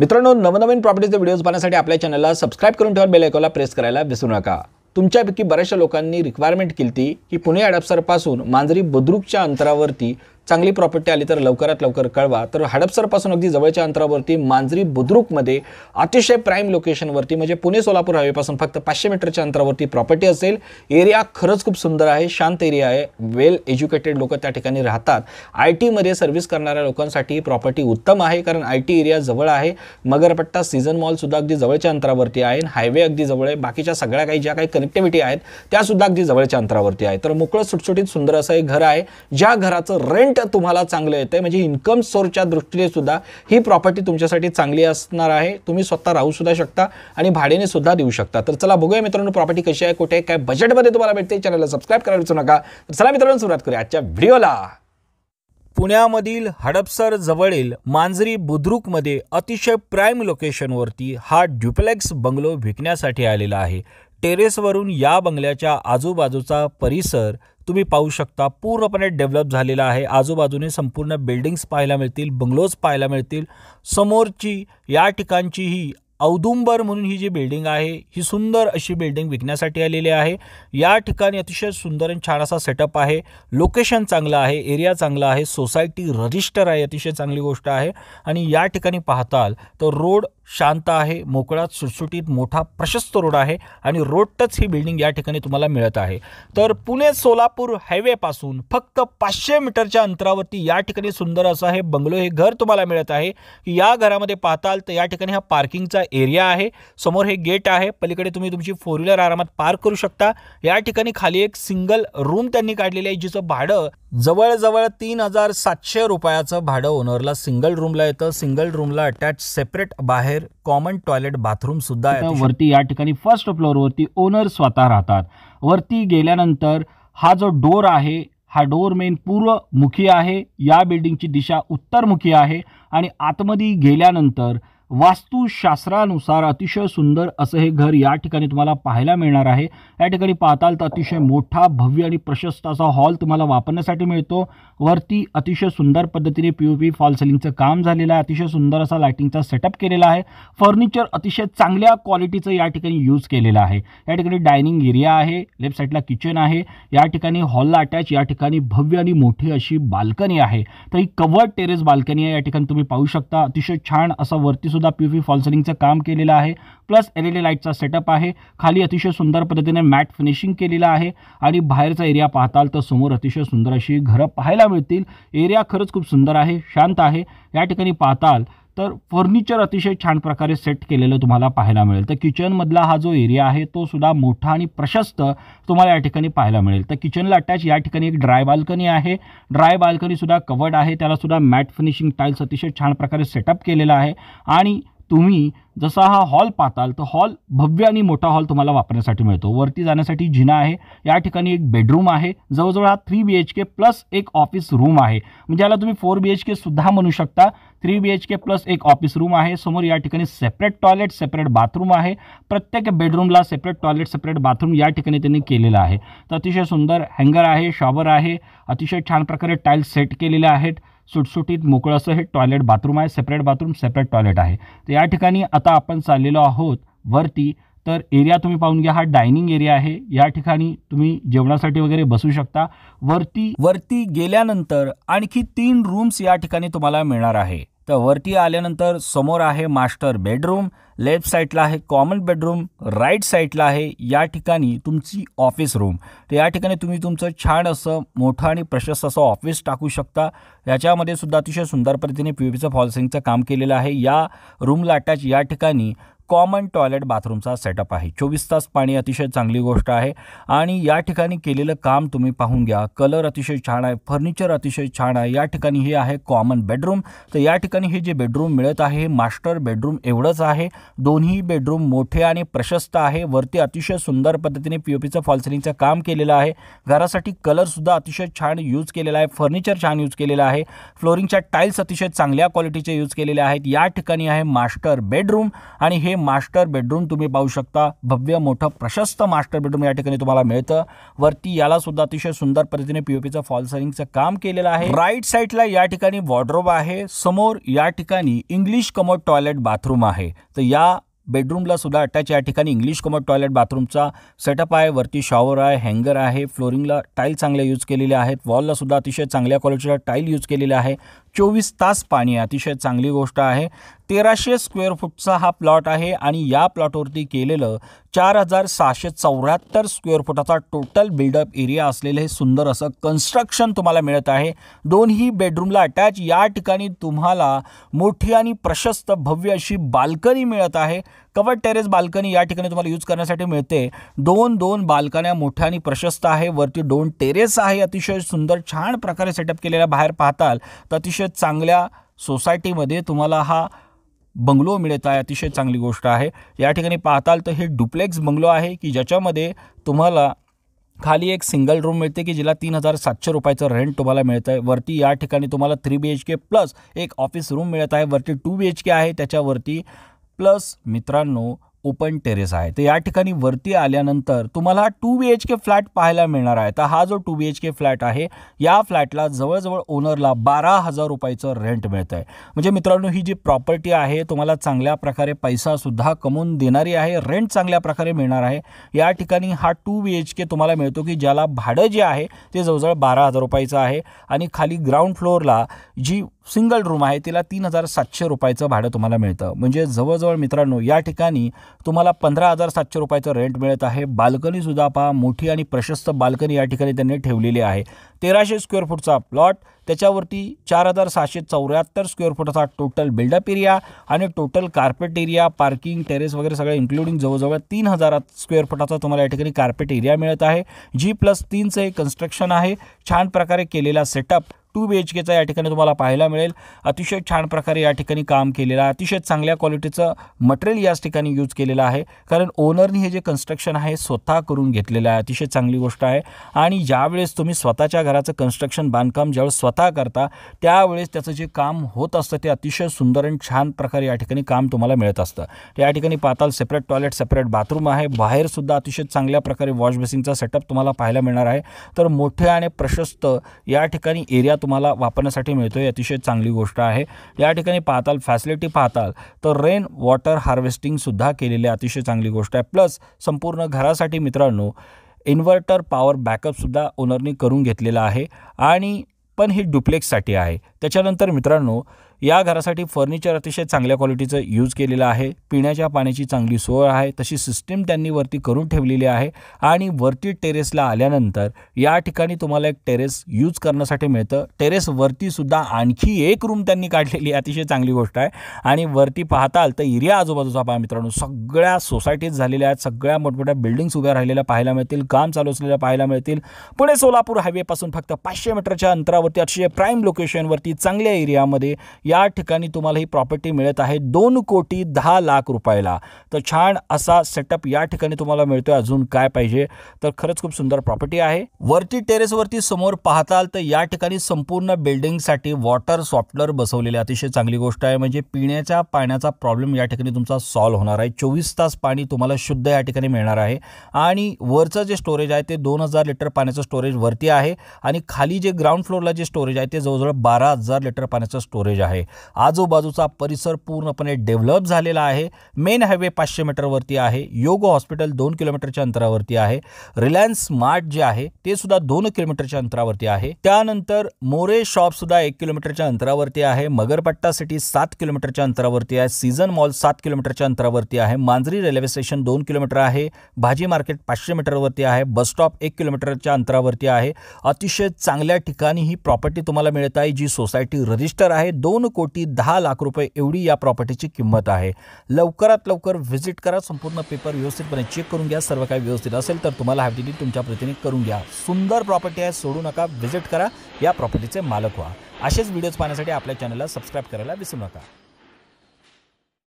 मित्रांनो नवनवीन प्रॉपर्टीचे व्हिडिओज पाहण्यासाठी आपल्या चॅनलला सबस्क्राईब करून ठेवा बेल प्रेस करायला विसरू नका तुमच्यापैकी बऱ्याचशा लोकांनी रिक्वायरमेंट केली ती की पुणे अडपसरपासून मांजरी बुद्रुकच्या अंतरावरती चांगली प्रॉपर्टी आली तर लवकरात लवकर कळवा तर हडपसरपासून अगदी जवळच्या अंतरावरती मांजरी बुद्रुकमध्ये अतिशय प्राईम लोकेशनवरती म्हणजे पुणे सोलापूर हायवेपासून फक्त पाचशे मीटरच्या अंतरावरती प्रॉपर्टी असेल एरिया खरंच खूप सुंदर आहे शांत एरिया आहे वेल एज्युकेटेड लोक त्या ठिकाणी राहतात आय टीमध्ये सर्व्हिस करणाऱ्या लोकांसाठी प्रॉपर्टी उत्तम आहे कारण आय टी एरिया जवळ आहे मगरपट्टा सीझन मॉलसुद्धा अगदी जवळच्या अंतरावरती आहे हायवे अगदी जवळ आहे बाकीच्या सगळ्या काही ज्या काही कनेक्टिव्हिटी आहेत त्यासुद्धा अगदी जवळच्या अंतरावरती आहे तर मोकळं सुटसुटीत सुंदर असं एक घर आहे ज्या घराचं रेंट रेंट तुम्हाला चांगलं येतं म्हणजे इन्कम सोर्सच्या दृष्टीने सुद्धा ही प्रॉपर्टी तुमच्यासाठी चांगली असणार आहे तुम्ही स्वतः राहू सुद्धा शकता आणि भाड्याने सुद्धा देऊ शकता तर चला बघूया मित्रांनो प्रॉपर्टी कशी आहे कुठे काय बजेटमध्ये तुम्हाला भेटते चॅनलला सबस्क्राईब करायला विसरू नका तर चला मित्रांनो सुरुवात करूया आजच्या व्हिडिओला पुण्यामधील हडपसर जवळील मांजरी बुद्रुकमध्ये अतिशय प्राईम लोकेशनवरती हा ड्युप्लेक्स बंगलो विकण्यासाठी आलेला आहे टेरेसवरून या बंगल्याच्या आजूबाजूचा परिसर तुम्ही पाहू शकता पूर्णपणे डेव्हलप झालेला आहे आजूबाजूने संपूर्ण बिल्डिंग्स पाहायला मिळतील बंगलोज पाहायला मिळतील समोरची या ठिकाणची ही औदुंबर म्हणून ही जी बिल्डिंग आहे ही सुंदर अशी बिल्डिंग विकण्यासाठी आलेली आहे या ठिकाणी अतिशय सुंदर आणि छान असा सेटअप आहे लोकेशन चांगलं आहे एरिया चांगला आहे सोसायटी रजिस्टर आहे अतिशय चांगली गोष्ट आहे आणि या ठिकाणी पाहताल तर रोड शांत आहे मोकळा सुटसुटीत मोठा प्रशस्त रोड आहे आणि रोडटच ही बिल्डिंग या ठिकाणी तुम्हाला मिळत आहे तर पुणे सोलापूर हायवेपासून फक्त पाचशे मीटरच्या अंतरावरती या ठिकाणी सुंदर असं आहे बंगलो हे घर तुम्हाला मिळत आहे या घरामध्ये पाहताल तर या ठिकाणी हा पार्किंगचा एरिया आहे समोर हे गेट आहे पलीकडे तुम्ही तुमची फोर व्हीलर आरामात पार्क करू शकता या ठिकाणी खाली एक सिंगल रूम त्यांनी काढलेली आहे जिचं भाडं जवळजवळ तीन हजार सातशे रुपयाचं भाडं ओनरला सिंगल रूमला येतं सिंगल रूमला अटॅच सेपरेट बाहेर कॉमन टॉयलेट बाथरूम सुद्धा वरती या ठिकाणी फर्स्ट फ्लोअरवरती ओनर स्वतः राहतात वरती गेल्यानंतर हा जो डोर आहे हा डोर मेन पूर्वमुखी आहे या बिल्डिंगची दिशा उत्तरमुखी आहे आणि आतमध्ये गेल्यानंतर वास्तुशास्त्रानुसार अतिशय सुंदर असं हे घर या ठिकाणी तुम्हाला पाहायला मिळणार आहे या ठिकाणी पाहताल तर अतिशय मोठा भव्य आणि प्रशस्त असा हॉल तुम्हाला वापरण्यासाठी मिळतो वरती अतिशय सुंदर पद्धतीने पी ओ पी फॉल सेलिंगचं काम झालेलं आहे अतिशय सुंदर असा लायटिंगचा सेटअप केलेला आहे फर्निचर अतिशय चांगल्या क्वालिटीचं या ठिकाणी यूज केलेलं आहे या ठिकाणी डायनिंग एरिया आहे लेफ्ट साईडला किचन आहे या ठिकाणी हॉलला अटॅच या ठिकाणी भव्य आणि मोठी अशी बाल्कनी आहे तर ही कवर्ड टेरेस बाल्कनी आहे या ठिकाणी तुम्ही पाहू शकता अतिशय छान असं वरती सुद्धा पी व्ही काम केलेलं आहे प्लस एल ई डी लाईटचा सेटअप आहे खाली अतिशय सुंदर पद्धतीने मॅट फिनिशिंग केलेलं आहे आणि बाहेरचा एरिया पाहताल तर समोर अतिशय सुंदर अशी घरं पाहायला मिळतील एरिया खरंच खूप सुंदर आहे शांत आहे या ठिकाणी पाहताल तर फर्निचर अतिशय छान प्रकारे सेट केलेलं तुम्हाला पाहायला मिळेल तर किचनमधला हा जो एरिया आहे तो सुद्धा मोठा आणि प्रशस्त तुम्हाला या ठिकाणी पाहायला मिळेल तर किचनला अटॅच या ठिकाणी एक ड्राय बाल्कनी आहे ड्राय बाल्कनीसुद्धा कवर्ड आहे त्यालासुद्धा मॅट फिनिशिंग टाईल्स अतिशय छान प्रकारे सेटअप केलेला आहे आणि तुम्ही जसा हा हॉल पाहताल तर हॉल भव्य आणि मोठा हॉल तुम्हाला वापरण्यासाठी मिळतो वरती जाण्यासाठी जिना आहे या ठिकाणी एक बेडरूम आहे जवळजवळ हा three B H K plus एक ऑफिस रूम आहे म्हणजे याला तुम्ही फोर बी एच के सुद्धा म्हणू शकता three B H K plus एक ऑफिस रूम आहे समोर या ठिकाणी सेपरेट टॉयलेट सेपरेट बाथरूम आहे प्रत्येक बेडरूमला सेपरेट टॉयलेट सेपरेट बाथरूम या ठिकाणी त्यांनी केलेलं आहे तर अतिशय सुंदर हँगर आहे शॉवर आहे अतिशय छान प्रकारे टाईल्स सेट केलेले आहेत सुटसुटीत मोकळं असं हे टॉयलेट बाथरूम आहे सेपरेट बाथरूम सेपरेट टॉयलेट आहे तर या ठिकाणी आता आपण चाललेलो आहोत वरती तर एरिया तुम्ही पाहून घ्या हा डायनिंग एरिया आहे या ठिकाणी तुम्ही जेवणासाठी वगैरे बसू शकता वरती वरती गेल्यानंतर आणखी तीन रूम्स या ठिकाणी तुम्हाला मिळणार आहे तर वरती आल्यानंतर समोर आहे मास्टर बेडरूम लेफ्ट साईडला आहे कॉमन बेडरूम राईट साईडला आहे या ठिकाणी तुमची ऑफिस रूम तर या ठिकाणी तुम्ही तुमचं छान असं मोठं आणि प्रशस्त असं ऑफिस टाकू शकता याच्यामध्ये सुद्धा अतिशय सुंदर पद्धतीने पी व्हीचं फॉल्सिंगचं काम केलेलं आहे या रूमला अटॅच या ठिकाणी कॉमन टॉयलेट बाथरूमचा सेटअप आहे चोवीस तास पाणी अतिशय चांगली गोष्ट आहे आणि या ठिकाणी केलेलं काम तुम्ही पाहून घ्या कलर अतिशय छान आहे फर्निचर अतिशय छान आहे या ठिकाणी हे आहे कॉमन बेडरूम तर या ठिकाणी हे जे बेडरूम मिळत आहे हे मास्टर बेडरूम एवढंच आहे दोन्ही बेडरूम मोठे आणि प्रशस्त आहे वरती अतिशय सुंदर पद्धतीने पी ओ पीचं फॉल्सिलिंगचं काम केलेलं आहे घरासाठी कलरसुद्धा अतिशय छान यूज केलेला आहे फर्निचर छान यूज केलेलं आहे फ्लोरिंगच्या टाईल्स अतिशय चांगल्या क्वालिटीचे यूज केलेले आहेत या ठिकाणी आहे मास्टर बेडरूम आणि हे मास्टर बेडरूम तुम्ही पाहू शकता भव्य मोठं प्रशस्त मास्टर बेडरूम या ठिकाणी तुम्हाला मिळतं वरती याला सुद्धा अतिशय सुंदर पद्धतीने पीओपीचं फॉल सरिंगचं काम केलेलं आहे राईट साईडला या ठिकाणी वॉर्ड्रोब आहे समोर या ठिकाणी इंग्लिश कमोड टॉयलेट बाथरूम आहे तर या बेडरूमला सुद्धा अटॅच या ठिकाणी इंग्लिश कमोड टॉयलेट बाथरूमचा सेटअप आहे वरती शॉवर आहे हँगर आहे फ्लोरिंगला टाईल चांगल्या यूज केलेले आहेत वॉलला सुद्धा अतिशय चांगल्या क्वालिटीचा टाईल यूज केलेला आहे चोवीस तास पाणी अतिशय चांगली गोष्ट आहे तेराशे स्क्वेअर फूटचा हा प्लॉट आहे आणि या प्लॉटवरती केलेलं चार हजार सहाशे चौऱ्याहत्तर स्क्वेअर फुटाचा टोटल बिल्डअप एरिया असलेलं हे सुंदर असं कन्स्ट्रक्शन तुम्हाला मिळत आहे दोन्ही बेडरूमला अटॅच या ठिकाणी तुम्हाला मोठी आणि प्रशस्त भव्य अशी बाल्कनी मिळत आहे कवर टेरेस बाल्कनी या ठिकाणी तुम्हाला यूज करण्यासाठी मिळते दोन दोन बाल्कन्या मोठ्या आणि प्रशस्त आहे वरती दोन टेरेस आहे अतिशय सुंदर छान प्रकारे सेटअप केलेल्या बाहेर पाहताल तर अतिशय चांगल्या सोसायटीमध्ये तुम्हाला हा बंगलो मिळत आहे अतिशय चांगली गोष्ट आहे या ठिकाणी पाहताल तर हे डुप्लेक्स बंगलो आहे की ज्याच्यामध्ये तुम्हाला खाली एक सिंगल रूम मिळते की जिला तीन हजार सातशे रुपयाचं रेंट तुम्हाला मिळतं आहे वरती या ठिकाणी तुम्हाला three B H K plus एक ऑफिस रूम मिळत आहे वरती टू बी एच के आहे त्याच्यावरती प्लस मित्रांनो ओपन टेरेस आहे तर या ठिकाणी वरती आल्यानंतर तुम्हाला two B H K flat पाहायला मिळणार आहे तर हा जो two B H K flat आहे या फ्लॅटला जवळजवळ ओनरला बारा हजार रुपयाचं रेंट मिळतं आहे म्हणजे मित्रांनो ही जी प्रॉपर्टी आहे तुम्हाला चांगल्या प्रकारे पैसासुद्धा कमवून देणारी आहे रेंट चांगल्या प्रकारे मिळणार आहे या ठिकाणी हा टू बी एच के तुम्हाला मिळतो की ज्याला भाडं जे आहे ते जवळजवळ बारा हजार रुपयाचं आहे आणि खाली ग्राउंड फ्लोअरला जी सिंगल रूम आहे तिला तीन हजार सातशे रुपयाचं भाडं तुम्हाला मिळतं म्हणजे जवळजवळ मित्रांनो या ठिकाणी तुम्हाला पंधरा हजार सातशे रुपयाचं रेंट मिळत आहे बाल्कनीसुद्धा पहा मोठी आणि प्रशस्त बाल्कनी या ठिकाणी त्यांनी ठेवलेली आहे तेराशे स्क्वेअर फूटचा प्लॉट त्याच्यावरती चार हजार सहाशे चौऱ्याहत्तर स्क्वेअर फुटाचा टोटल बिल्डअप एरिया आणि total carpet area parking terrace वगैरे सगळं इन्क्लुडिंग जवळजवळ तीन हजार स्क्वेअर फुटाचा तुम्हाला या ठिकाणी कार्पेट एरिया मिळत आहे जी प्लस तीनचं हे कन्स्ट्रक्शन आहे छान प्रकारे केलेला सेटअप टू बी एच केचा या ठिकाणी तुम्हाला पाहायला मिळेल अतिशय छान प्रकारे या ठिकाणी काम केलेलं आहे अतिशय चांगल्या क्वालिटीचं मटेरियल याच ठिकाणी यूज केलेलं आहे कारण ओनरने हे जे कन्स्ट्रक्शन आहे स्वतः करून घेतलेलं आहे अतिशय चांगली गोष्ट आहे आणि ज्यावेळेस तुम्ही स्वतःच्या घराचं कन्स्ट्रक्शन बांधकाम ज्यावेळेस स्वतः करता त्यावेळेस त्याचं जे काम होत असतं ते अतिशय सुंदर आणि छान प्रकारे या ठिकाणी काम तुम्हाला मिळत असतं या ठिकाणी पाताल सेपरेट टॉयलेट सेपरेट बाथरूम आहे बाहेरसुद्धा अतिशय चांगल्या प्रकारे वॉश बेसिनचा सेटअप तुम्हाला पाहायला मिळणार आहे तर मोठे आणि प्रशस्त या ठिकाणी एरिया तुम्हाला वापरण्यासाठी मिळतो आहे अतिशय चांगली गोष्ट आहे या ठिकाणी पाहताल फॅसिलिटी पाहताल तर रेन वॉटर हार्वेस्टिंगसुद्धा केलेली अतिशय चांगली गोष्ट आहे प्लस संपूर्ण घरासाठी मित्रांनो इन्व्हर्टर पॉवर बॅकअपसुद्धा ओनरने करून घेतलेला आहे आणि पण ही डुप्लेक्ससाठी आहे त्याच्यानंतर मित्रांनो या घरासाठी फर्निचर अतिशय चांगल्या क्वालिटीचं यूज केलेलं आहे पिण्याच्या पाण्याची चांगली सोय आहे तशी सिस्टीम त्यांनी वरती करून ठेवलेली आहे आणि वरती टेरेसला आल्यानंतर या ठिकाणी तुम्हाला एक टेरेस यूज करण्यासाठी मिळतं टेरेस वरतीसुद्धा आणखी एक रूम त्यांनी काढलेली अतिशय चांगली गोष्ट आहे आणि वरती पाहताल तर एरिया आजूबाजूचा पहा मित्रांनो सगळ्या सोसायटीज झालेल्या आहेत सगळ्या मोठमोठ्या बिल्डिंग्स उभ्या राहिलेल्या पाहायला मिळतील काम चालू असलेल्या पाहायला मिळतील पुणे सोलापूर हायवेपासून फक्त पाचशे मीटरच्या अंतरावरती अतिशय प्राईम लोकेशनवरती चांगल्या एरियामध्ये या ठिकाणी तुम्हाला ही प्रॉपर्टी मिळत आहे दोन कोटी दहा लाख रुपयाला तर छान असा सेटअप या ठिकाणी तुम्हाला मिळतोय अजून काय पाहिजे तर खरंच खूप सुंदर प्रॉपर्टी आहे वरती टेरेसवरती समोर पाहताल तर या ठिकाणी संपूर्ण बिल्डिंगसाठी वॉटर सॉफ्टनर बसवलेले अतिशय चांगली गोष्ट आहे म्हणजे पिण्याच्या पाण्याचा प्रॉब्लेम या ठिकाणी तुमचा सॉल्व्ह होणार आहे चोवीस तास पाणी तुम्हाला शुद्ध या ठिकाणी मिळणार आहे आणि वरचं जे स्टोरेज आहे ते दोन हजार लिटर पाण्याचं स्टोरेज वरती आहे आणि खाली जे ग्राउंड फ्लोरला जे स्टोरेज आहे ते जवळजवळ बारा हजार लिटर पाण्याचं स्टोरेज आहे आहे आजूबाजूचा परिसर पूर्णपणे डेव्हलप झालेला आहे मेन हायवे पाचशे मीटरवरती आहे योग हॉस्पिटल दोन किलोमीटरच्या अंतरावरती आहे रिलायन्स स्मार्ट जे आहे ते सुद्धा दोन किलोमीटरच्या अंतरावरती आहे त्यानंतर मोरे शॉप सुद्धा एक किलोमीटरच्या अंतरावरती आहे मगरपट्टा सिटी सात किलोमीटरच्या अंतरावरती आहे सीझन मॉल सात किलोमीटरच्या अंतरावरती आहे मांजरी रेल्वे स्टेशन दोन किलोमीटर आहे भाजी मार्केट पाचशे मीटरवरती आहे बस स्टॉप एक किलोमीटरच्या अंतरावरती आहे अतिशय चांगल्या ठिकाणी ही प्रॉपर्टी तुम्हाला मिळत आहे जी सोसायटी रजिस्टर आहे दोन कोटी दहा लाख रुपये एवढी या प्रॉपर्टीची किंमत आहे लवकरात लवकर व्हिजिट करा संपूर्ण पेपर व्यवस्थितपणे चेक करून घ्या सर्व काही व्यवस्थित असेल तर तुम्हाला हा डिलीट तुमच्या प्रतीने करून घ्या सुंदर प्रॉपर्टी आहे सोडू नका व्हिजिट करा या प्रॉपर्टीचे मालक व्हा असेच व्हिडिओज पाहण्यासाठी आपल्या चॅनलला सबस्क्राईब करायला विसरू नका